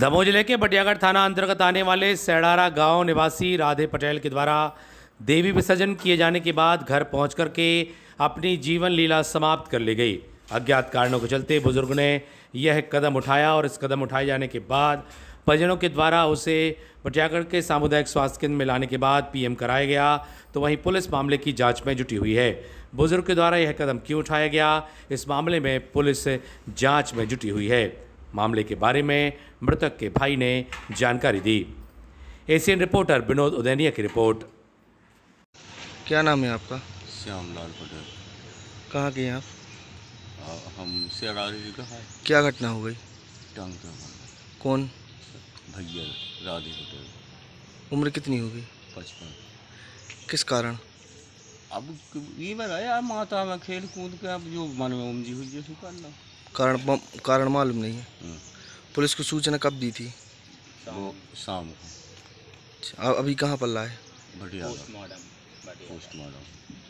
दमोह जिले के बटियागढ़ थाना अंतर्गत आने वाले सैडारा गांव निवासी राधे पटेल के द्वारा देवी विसर्जन किए जाने के बाद घर पहुँच करके अपनी जीवन लीला समाप्त कर ली गई अज्ञात कारणों के चलते बुजुर्ग ने यह कदम उठाया और इस कदम उठाए जाने के बाद परिजनों के द्वारा उसे पटियागढ़ के सामुदायिक स्वास्थ्य केंद्र में लाने के बाद पीएम कराया गया तो वहीं पुलिस मामले की जांच में जुटी हुई है बुजुर्ग के द्वारा यह कदम क्यों उठाया गया इस मामले में पुलिस जांच में जुटी हुई है मामले के बारे में मृतक के भाई ने जानकारी दी एशियन रिपोर्टर विनोद उदैनिया की रिपोर्ट क्या नाम है आपका श्याम लाल पटेल कहाँ के आप हम जी का है क्या घटना हो गई टांग कौन भैया राधे पटेल उम्र कितनी होगी पचपन किस कारण अब ये बताया माता में खेल कूद के अब जो मन में उमजी हुई है लो कारण कारण मालूम नहीं है हम्म। पुलिस को सूचना कब दी थी शाम को अच्छा, अभी कहाँ पल्ला है पोस्टमार्टम